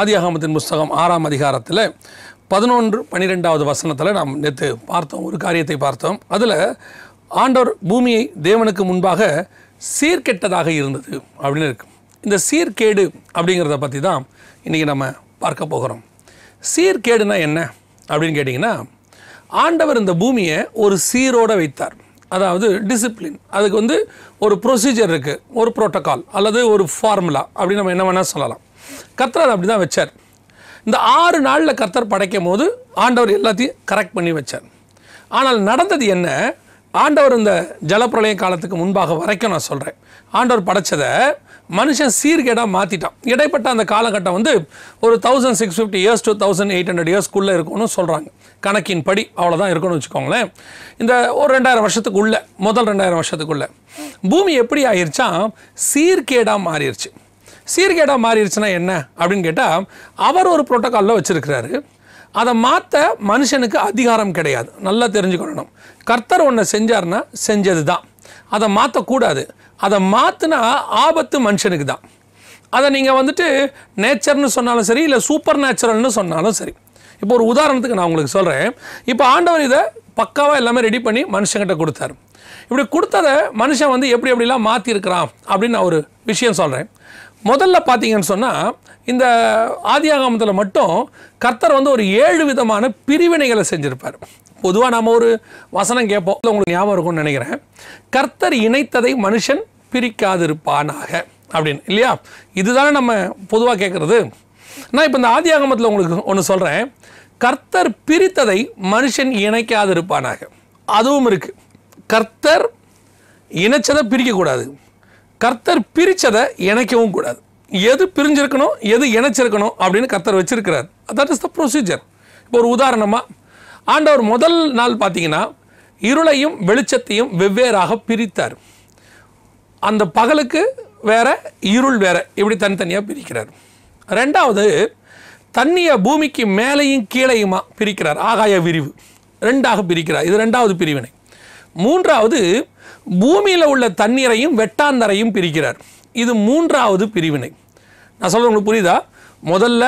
ஆதியாகமத்தின் புஸ்தகம் ஆறாம் அதிகாரத்தில் பதினொன்று பன்னிரெண்டாவது வசனத்தில் நாம் நேற்று பார்த்தோம் ஒரு காரியத்தை பார்த்தோம் அதில் ஆண்டவர் பூமியை தேவனுக்கு முன்பாக சீர்கெட்டதாக இருந்தது அப்படின்னு இருக்கு இந்த சீர்கேடு அப்படிங்கிறத பற்றி தான் இன்றைக்கி நம்ம பார்க்க போகிறோம் சீர்கேடுனா என்ன அப்படின்னு கேட்டிங்கன்னா ஆண்டவர் இந்த பூமியை ஒரு சீரோடு வைத்தார் அதாவது டிசிப்ளின் அதுக்கு வந்து ஒரு ப்ரொசீஜர் இருக்குது ஒரு ப்ரோட்டோக்கால் அல்லது ஒரு ஃபார்முலா அப்படின்னு நம்ம என்ன வேணால் சொல்லலாம் கர்த்தர் அதை அப்படி தான் வச்சார் இந்த ஆறு நாளில் கர்த்தர் படைக்கும் போது ஆண்டவர் எல்லாத்தையும் கரெக்ட் பண்ணி வச்சார் ஆனால் நடந்தது என்ன ஆண்டவர் இந்த ஜலப்பிரளய காலத்துக்கு முன்பாக வரைக்கும் நான் சொல்கிறேன் ஆண்டவர் படைச்சதை மனுஷன் சீர்கேடாக மாற்றிட்டான் இடைப்பட்ட அந்த காலகட்டம் வந்து ஒரு thousand six fifty years two thousand eight hundred இயர்ஸ்க்குள்ளே இருக்கும்னு சொல்கிறாங்க கணக்கின் படி அவ்வளோதான் இருக்கணும்னு வச்சுக்கோங்களேன் இந்த ஒரு ரெண்டாயிரம் வருஷத்துக்குள்ளே முதல் ரெண்டாயிரம் வருஷத்துக்குள்ளே பூமி எப்படி ஆயிடுச்சா சீர்கேடாக மாறிடுச்சு சீர்கேடாக மாறிடுச்சுன்னா என்ன அப்படின்னு கேட்டால் அவர் ஒரு ப்ரோட்டோக்காலில் வச்சுருக்கிறாரு அதை மாற்ற மனுஷனுக்கு அதிகாரம் கிடையாது நல்லா தெரிஞ்சுக்கொள்ளணும் கர்த்தர் ஒன்று செஞ்சார்னா செஞ்சது தான் அதை மாற்றக்கூடாது அதை மாற்றினா ஆபத்து மனுஷனுக்கு தான் அதை நீங்கள் வந்துட்டு நேச்சர்னு சொன்னாலும் சரி இல்லை சூப்பர் நேச்சுரல்னு சொன்னாலும் சரி இப்போ ஒரு உதாரணத்துக்கு நான் உங்களுக்கு சொல்கிறேன் இப்போ ஆண்டவர் இதை பக்காவாக எல்லாமே ரெடி பண்ணி மனுஷங்கிட்ட கொடுத்தாரு இப்படி கொடுத்ததை மனுஷன் வந்து எப்படி எப்படிலாம் மாற்றிருக்கிறான் அப்படின்னு நான் ஒரு விஷயம் சொல்கிறேன் முதல்ல பார்த்தீங்கன்னு சொன்னால் இந்த ஆகாமத்தில் மட்டும் கர்த்தர் வந்து ஒரு ஏழு விதமான பிரிவினைகளை செஞ்சுருப்பார் பொதுவாக நம்ம ஒரு வசனம் கேட்போம் உங்களுக்கு ஞாபகம் இருக்கும்னு நினைக்கிறேன் கர்த்தர் இணைத்ததை மனுஷன் பிரிக்காதிருப்பானாக அப்படின்னு இல்லையா இதுதானே நம்ம பொதுவாக கேட்குறது நான் இப்போ இந்த ஆதியாகமத்தில் உங்களுக்கு ஒன்று சொல்கிறேன் கர்த்தர் பிரித்ததை மனுஷன் இணைக்காதிருப்பானாக அதுவும் இருக்குது கர்த்தர் இணைச்சதை பிரிக்கக்கூடாது கர்த்தர் பிரித்ததை இணைக்கவும் கூடாது எது பிரிஞ்சிருக்கணும் எது இணைச்சிருக்கணும் அப்படின்னு கர்த்தர் வச்சிருக்கிறார் தட் இஸ் த ப்ரொசீஜர் இப்போ ஒரு உதாரணமாக ஆண்டவர் முதல் நாள் பார்த்தீங்கன்னா இருளையும் வெளிச்சத்தையும் வெவ்வேறாக பிரித்தார் அந்த பகலுக்கு வேற இருள் வேற இப்படி தனித்தனியாக பிரிக்கிறார் ரெண்டாவது தண்ணியை பூமிக்கு மேலேயும் கீழேயுமா பிரிக்கிறார் ஆகாய விரிவு ரெண்டாக பிரிக்கிறார் இது ரெண்டாவது பிரிவினை மூன்றாவது பூமியில் உள்ள தண்ணீரையும் வெட்டாந்தரையும் பிரிக்கிறார் இது மூன்றாவது பிரிவினை நான் சொல்ல உங்களுக்கு புரியுதா முதல்ல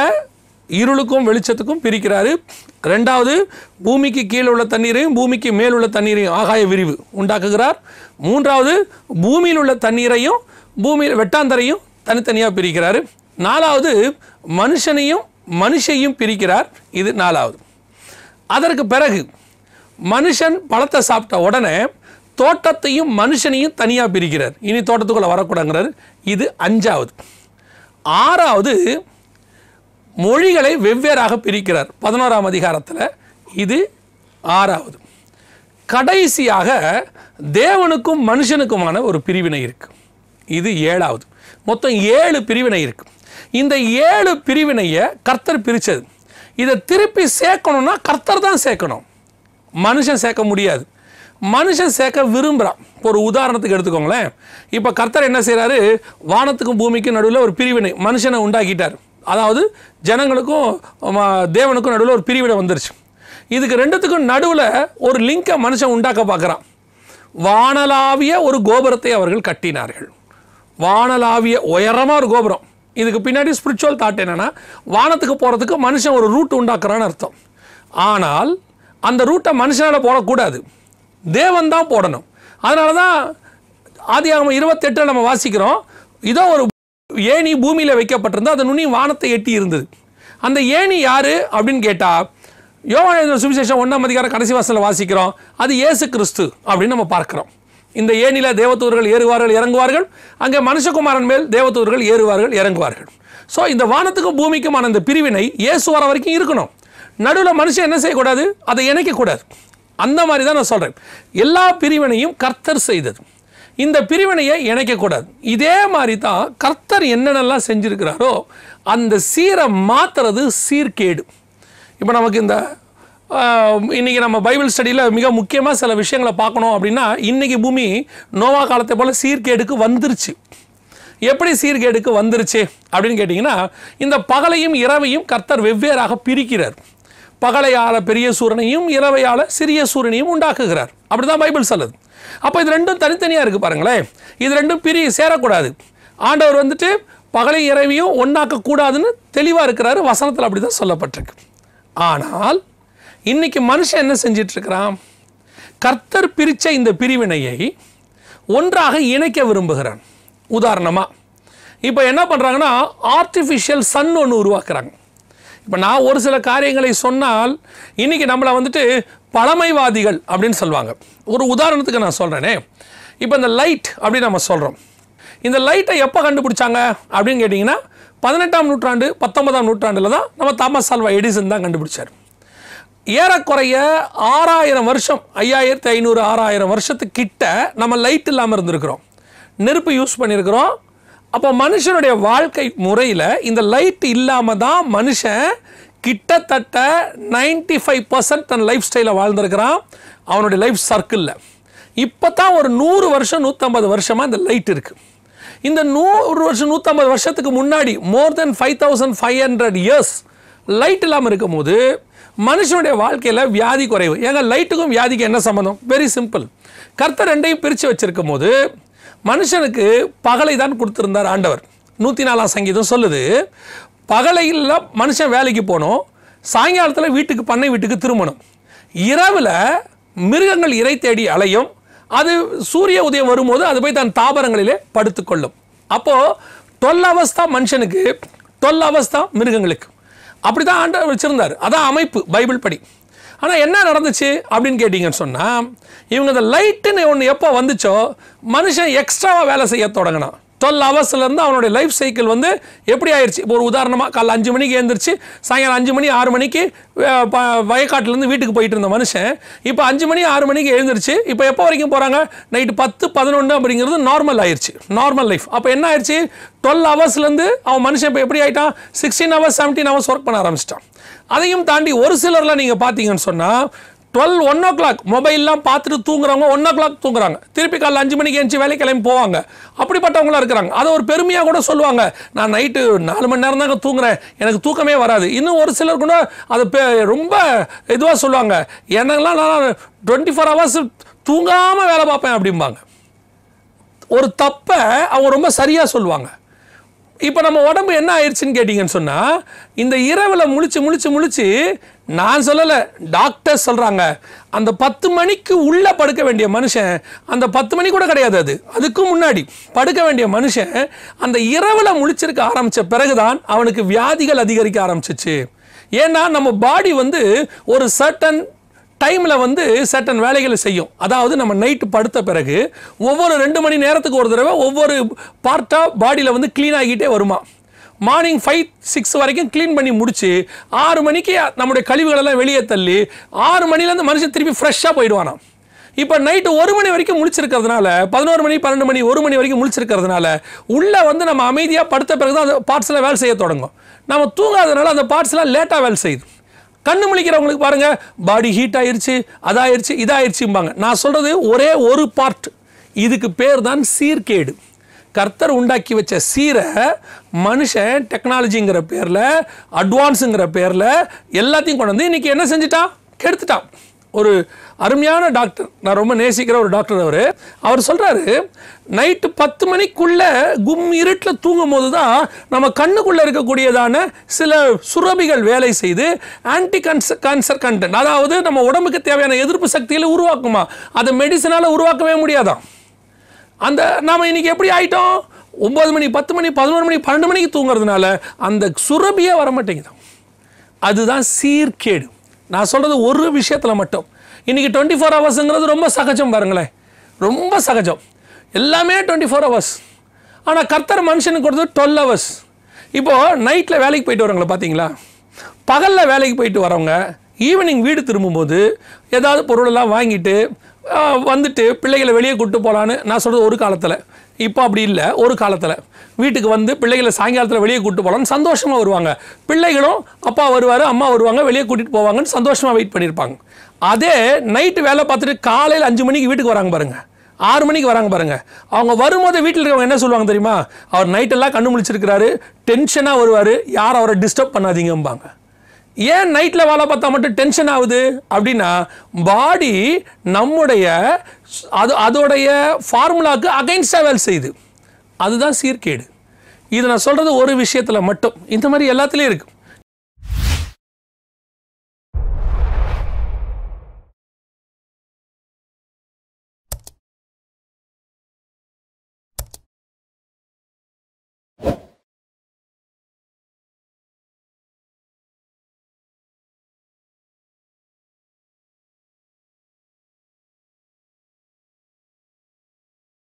இருளுக்கும் வெளிச்சத்துக்கும் பிரிக்கிறாரு ரெண்டாவது பூமிக்கு கீழே உள்ள தண்ணீரையும் பூமிக்கு மேல் உள்ள தண்ணீரையும் ஆகாய விரிவு உண்டாக்குகிறார் மூன்றாவது பூமியில் உள்ள தண்ணீரையும் பூமியில் வெட்டாந்தரையும் தனித்தனியாக பிரிக்கிறார் நாலாவது மனுஷனையும் மனுஷையும் பிரிக்கிறார் இது நாலாவது அதற்கு பிறகு மனுஷன் பழத்தை சாப்பிட்ட உடனே தோட்டத்தையும் மனுஷனையும் தனியாக பிரிக்கிறார் இனி தோட்டத்துக்குள்ளே வரக்கூடாங்கிறார் இது அஞ்சாவது ஆறாவது மொழிகளை வெவ்வேறாக பிரிக்கிறார் பதினோராம் அதிகாரத்தில் இது ஆறாவது கடைசியாக தேவனுக்கும் மனுஷனுக்குமான ஒரு பிரிவினை இருக்குது இது ஏழாவது மொத்தம் ஏழு பிரிவினை இருக்குது இந்த ஏழு பிரிவினையை கர்த்தர் பிரித்தது இதை திருப்பி சேர்க்கணும்னா கர்த்தர் தான் சேர்க்கணும் மனுஷன் சேர்க்க முடியாது மனுஷன் சேர்க்க விரும்புகிறான் ஒரு உதாரணத்துக்கு எடுத்துக்கோங்களேன் இப்போ கர்த்தர் என்ன செய்கிறாரு வானத்துக்கும் பூமிக்கும் நடுவில் ஒரு பிரிவினை மனுஷனை உண்டாக்கிட்டார் அதாவது ஜனங்களுக்கும் தேவனுக்கும் நடுவில் ஒரு பிரிவினை வந்துருச்சு இதுக்கு ரெண்டுத்துக்கும் நடுவில் ஒரு லிங்கை மனுஷன் உண்டாக்க பார்க்குறான் வானலாவிய ஒரு கோபுரத்தை அவர்கள் கட்டினார்கள் வானலாவிய உயரமாக ஒரு கோபுரம் இதுக்கு பின்னாடி ஸ்பிரிச்சுவல் தாட் என்னென்னா வானத்துக்கு போகிறதுக்கு மனுஷன் ஒரு ரூட் உண்டாக்குறான்னு அர்த்தம் ஆனால் அந்த ரூட்டை மனுஷனால் போடக்கூடாது தேவன் தான் போடணும் அதனால தான் ஆதி ஆகம இருபத்தெட்டில் நம்ம வாசிக்கிறோம் இதோ ஒரு ஏணி பூமியில் வைக்கப்பட்டிருந்தது அந்த நுனி வானத்தை எட்டி இருந்தது அந்த ஏணி யார் அப்படின்னு கேட்டால் யோகான சுவிசேஷம் ஒன்றாம் அதிகாரம் கடைசி வாசலில் வாசிக்கிறோம் அது ஏசு கிறிஸ்து அப்படின்னு நம்ம பார்க்குறோம் இந்த ஏணியில் தேவத்தூர்கள் ஏறுவார்கள் இறங்குவார்கள் அங்கே மனுஷகுமாரன் மேல் தேவத்தூர்கள் ஏறுவார்கள் இறங்குவார்கள் ஸோ இந்த வானத்துக்கும் பூமிக்குமான அந்த பிரிவினை இயேசு வர வரைக்கும் இருக்கணும் நடுவில் மனுஷன் என்ன செய்யக்கூடாது அதை இணைக்கக்கூடாது அந்த மாதிரி தான் நான் சொல்கிறேன் எல்லா பிரிவினையும் கர்த்தர் செய்தது இந்த பிரிவினையை இணைக்கக்கூடாது இதே மாதிரி தான் கர்த்தர் என்னென்னலாம் செஞ்சுருக்கிறாரோ அந்த சீரை மாற்றுறது சீர்கேடு இப்போ நமக்கு இந்த இன்றைக்கி நம்ம பைபிள் ஸ்டடியில் மிக முக்கியமாக சில விஷயங்களை பார்க்கணும் அப்படின்னா இன்றைக்கி பூமி நோவா காலத்தை போல் சீர்கேடுக்கு வந்துருச்சு எப்படி சீர்கேடுக்கு வந்துருச்சு அப்படின்னு கேட்டிங்கன்னா இந்த பகலையும் இரவையும் கர்த்தர் வெவ்வேறாக பிரிக்கிறார் பகலையால பெரிய சூரனையும் இரவையால சிறிய சூரியனையும் உண்டாக்குகிறார் அப்படிதான் பைபிள் சொல்லுது அப்போ இது ரெண்டும் தனித்தனியாக இருக்குது பாருங்களேன் இது ரெண்டும் பிரி சேரக்கூடாது ஆண்டவர் வந்துட்டு பகலை இரவையும் ஒன்றாக்கக்கூடாதுன்னு தெளிவாக இருக்கிறாரு வசனத்தில் அப்படி தான் சொல்லப்பட்டிருக்கு ஆனால் இன்றைக்கி மனுஷன் என்ன செஞ்சிட்ருக்கிறான் கர்த்தர் பிரித்த இந்த பிரிவினையை ஒன்றாக இணைக்க விரும்புகிறான் உதாரணமாக இப்போ என்ன பண்ணுறாங்கன்னா ஆர்டிஃபிஷியல் சன் ஒன்று உருவாக்குறாங்க இப்போ நான் ஒரு சில காரியங்களை சொன்னால் இன்றைக்கி நம்மளை வந்துட்டு பழமைவாதிகள் அப்படின்னு சொல்லுவாங்க ஒரு உதாரணத்துக்கு நான் சொல்கிறேனே இப்போ இந்த லைட் அப்படின்னு நம்ம சொல்கிறோம் இந்த லைட்டை எப்போ கண்டுபிடிச்சாங்க அப்படின்னு கேட்டிங்கன்னா பதினெட்டாம் நூற்றாண்டு பத்தொன்பதாம் நூற்றாண்டில் தான் நம்ம தாமஸ் ஆல்வா எடிசன் தான் கண்டுபிடிச்சார் ஏறக்குறைய ஆறாயிரம் வருஷம் ஐயாயிரத்தி ஐநூறு ஆறாயிரம் வருஷத்துக்கிட்ட நம்ம லைட் இல்லாமல் இருந்திருக்கிறோம் நெருப்பு யூஸ் பண்ணியிருக்கிறோம் அப்போ மனுஷனுடைய வாழ்க்கை முறையில் இந்த லைட் இல்லாமல் தான் மனுஷன் கிட்டத்தட்ட நைன்டி ஃபைவ் பர்சன்ட் தன் லைஃப் ஸ்டைலில் வாழ்ந்துருக்கிறான் அவனுடைய லைஃப் சர்க்கிளில் இப்போ தான் ஒரு நூறு வருஷம் நூற்றம்பது வருஷமாக இந்த லைட் இருக்குது இந்த நூறு வருஷம் நூற்றம்பது வருஷத்துக்கு முன்னாடி more than five thousand five hundred years light இல்லாமல் இருக்கும் போது மனுஷனுடைய வாழ்க்கையில் வியாதி குறைவு ஏங்க லைட்டுக்கும் வியாதிக்கும் என்ன சம்மந்தம் வெரி சிம்பிள் கர்த்தர் ரெண்டையும் பிரித்து வச்சுருக்கும் போது மனுஷனுக்கு பகலை தான் கொடுத்துருந்தார் ஆண்டவர் நூற்றி நாலாம் சங்கீதம் சொல்லுது பகலையில் மனுஷன் வேலைக்கு போகணும் சாயங்காலத்தில் வீட்டுக்கு பண்ணை வீட்டுக்கு திரும்பணும் இரவில் மிருகங்கள் இறை தேடி அலையும் அது சூரிய உதயம் வரும்போது அது போய் தன் தாவரங்களிலே படுத்துக்கொள்ளும் அப்போது தொல் அவஸ்தா மனுஷனுக்கு தொல் அவஸ்தா மிருகங்களுக்கு அப்படி தான் ஆண்டவர் வச்சுருந்தார் அதான் அமைப்பு பைபிள் படி ஆனால் என்ன நடந்துச்சு அப்படின்னு கேட்டிங்கன்னு சொன்னால் இவங்க இந்த லைட்டுன்னு ஒன்று எப்போ வந்துச்சோ மனுஷன் எக்ஸ்ட்ராவாக வேலை செய்ய தொடங்கினான் டுவெல் ஹவர்ஸ்லேருந்து அவனுடைய லைஃப் சைக்கிள் வந்து எப்படி ஆயிடுச்சு இப்போ ஒரு உதாரணமாக காலைல அஞ்சு மணிக்கு எழுந்திரிச்சு சாயங்காலம் அஞ்சு மணி ஆறு மணிக்கு வயக்காட்டிலேருந்து வீட்டுக்கு போயிட்டு இருந்த மனுஷன் இப்போ அஞ்சு மணி ஆறு மணிக்கு எழுந்திரிச்சு இப்போ எப்போ வரைக்கும் போகிறாங்க நைட்டு பத்து பதினொன்று அப்படிங்கிறது நார்மல் ஆயிடுச்சு நார்மல் லைஃப் அப்போ என்ன ஆயிடுச்சு டுவெல் ஹவர்ஸ்லேருந்து அவன் மனுஷன் இப்போ எப்படி ஆகிட்டான் sixteen hours seventeen hours work பண்ண ஆரம்பிச்சிட்டான் அதையும் தாண்டி ஒரு சிலர்லாம் நீங்கள் பார்த்தீங்கன்னு சொன்னால் டுவெல் ஒன் ஓ கிளாக் மொபைல்லாம் பார்த்துட்டு தூங்குறவங்க ஒன் ஓ கிளாக் தூங்குறாங்க திருப்பி காலையில் அஞ்சு மணிக்கு எழுந்துச்சி வேலை கிளம்பி போவாங்க அப்படிப்பட்டவங்களாம் இருக்கிறாங்க அதை ஒரு பெருமையாக கூட சொல்லுவாங்க நான் நைட்டு நாலு மணி நேரம் தாங்க தூங்குறேன் எனக்கு தூக்கமே வராது இன்னும் ஒரு சிலர் கூட அதை ரொம்ப இதுவாக சொல்லுவாங்க எனக்கெல்லாம் நான் டுவெண்ட்டி ஃபோர் ஹவர்ஸ் தூங்காமல் வேலை பார்ப்பேன் அப்படிம்பாங்க ஒரு தப்பை அவங்க ரொம்ப சரியாக சொல்லுவாங்க இப்போ நம்ம உடம்பு என்ன ஆயிடுச்சுன்னு கேட்டிங்கன்னு சொன்னால் இந்த இரவில் முழிச்சு முழிச்சு முழிச்சு நான் சொல்லலை டாக்டர் சொல்கிறாங்க அந்த பத்து மணிக்கு உள்ளே படுக்க வேண்டிய மனுஷன் அந்த பத்து மணி கூட கிடையாது அது அதுக்கு முன்னாடி படுக்க வேண்டிய மனுஷன் அந்த இரவில் முழிச்சிருக்க ஆரம்பித்த பிறகுதான் அவனுக்கு வியாதிகள் அதிகரிக்க ஆரம்பிச்சிச்சு ஏன்னா நம்ம பாடி வந்து ஒரு சர்டன் டைமில் வந்து சர்டன் வேலைகளை செய்யும் அதாவது நம்ம நைட்டு படுத்த பிறகு ஒவ்வொரு ரெண்டு மணி நேரத்துக்கு ஒரு தடவை ஒவ்வொரு பார்ட்டாக பாடியில் வந்து க்ளீன் ஆகிக்கிட்டே வருமா மார்னிங் ஃபைவ் சிக்ஸ் வரைக்கும் க்ளீன் பண்ணி முடிச்சு ஆறு மணிக்கு நம்முடைய கழிவுகளெல்லாம் வெளியே தள்ளி ஆறு மணிலேருந்து மனுஷன் திருப்பி ஃப்ரெஷ்ஷாக போயிடுவானா இப்போ நைட்டு ஒரு மணி வரைக்கும் முழிச்சிருக்கிறதுனால பதினோரு மணி பன்னெண்டு மணி ஒரு மணி வரைக்கும் முழிச்சிருக்கிறதுனால உள்ளே வந்து நம்ம அமைதியாக படுத்த பிறகு தான் அந்த பார்ட்ஸ்லாம் வேலை செய்ய தொடங்கும் நம்ம தூங்காதனால அந்த பார்ட்ஸ்லாம் லேட்டாக வேலை செய்யுது கண்ணு முழிக்கிறவங்களுக்கு பாருங்கள் பாடி ஹீட் ஆயிடுச்சு அதாயிருச்சு இதாயிருச்சும்பாங்க நான் சொல்கிறது ஒரே ஒரு பார்ட் இதுக்கு பேர் தான் சீர்கேடு கர்த்தர் உண்டாக்கி வச்ச சீரை மனுஷன் டெக்னாலஜிங்கிற பேரில் அட்வான்ஸுங்கிற பேரில் எல்லாத்தையும் கொண்டு வந்து இன்றைக்கி என்ன செஞ்சிட்டான் கெடுத்துட்டான் ஒரு அருமையான டாக்டர் நான் ரொம்ப நேசிக்கிற ஒரு டாக்டர் அவர் அவர் சொல்கிறாரு நைட்டு பத்து மணிக்குள்ளே கும் இருட்டில் தூங்கும் போது தான் நம்ம கண்ணுக்குள்ளே இருக்கக்கூடியதான சில சுரபிகள் வேலை செய்து ஆன்டி கன்சர் கன்சர் கண்டன் அதாவது நம்ம உடம்புக்கு தேவையான எதிர்ப்பு சக்திகளை உருவாக்குமா அதை மெடிசனால் உருவாக்கவே முடியாதான் அந்த நாம் இன்னைக்கு எப்படி ஆகிட்டோம் ஒம்பது மணி பத்து மணி பதினோரு மணி பன்னெண்டு மணிக்கு தூங்குறதுனால அந்த சுரபியே வர மாட்டேங்குது அதுதான் சீர்கேடு நான் சொல்கிறது ஒரு விஷயத்தில் மட்டும் இன்றைக்கி டுவெண்ட்டி ஃபோர் ஹவர்ஸுங்கிறது ரொம்ப சகஜம் பாருங்களேன் ரொம்ப சகஜம் எல்லாமே டுவெண்ட்டி ஃபோர் ஹவர்ஸ் ஆனால் கர்த்தர் மனுஷனுக்கு கொடுத்தது டுவெல் ஹவர்ஸ் இப்போது நைட்டில் வேலைக்கு போயிட்டு வரவங்கள பார்த்தீங்களா பகலில் வேலைக்கு போயிட்டு வரவங்க ஈவினிங் வீடு திரும்பும்போது ஏதாவது பொருளெல்லாம் வாங்கிட்டு வந்துட்டு பிள்ளைகளை வெளியே கூப்பிட்டு போகலான்னு நான் சொல்கிறது ஒரு காலத்தில் இப்போ அப்படி இல்லை ஒரு காலத்தில் வீட்டுக்கு வந்து பிள்ளைகளை சாயங்காலத்தில் வெளியே கூப்பிட்டு போகலான்னு சந்தோஷமாக வருவாங்க பிள்ளைகளும் அப்பா வருவார் அம்மா வருவாங்க வெளியே கூட்டிகிட்டு போவாங்கன்னு சந்தோஷமாக வெயிட் பண்ணியிருப்பாங்க அதே நைட்டு வேலை பார்த்துட்டு காலையில் அஞ்சு மணிக்கு வீட்டுக்கு வராங்க பாருங்கள் ஆறு மணிக்கு வராங்க பாருங்கள் அவங்க வரும்போது வீட்டில் இருக்கவங்க என்ன சொல்லுவாங்க தெரியுமா அவர் நைட்டெல்லாம் கண்டு முடிச்சிருக்கிறாரு டென்ஷனாக வருவார் யார் அவரை டிஸ்டர்ப் பண்ணாதீங்கம்பாங்க ஏன் நைட்டில் வேலை பார்த்தா மட்டும் டென்ஷன் ஆகுது அப்படின்னா பாடி நம்முடைய அது அதோடைய ஃபார்முலாவுக்கு அகைன்ஸ்டாக வேலை செய்யுது அதுதான் சீர்கேடு இது நான் சொல்கிறது ஒரு விஷயத்தில் மட்டும் இந்த மாதிரி எல்லாத்துலேயும் இருக்குது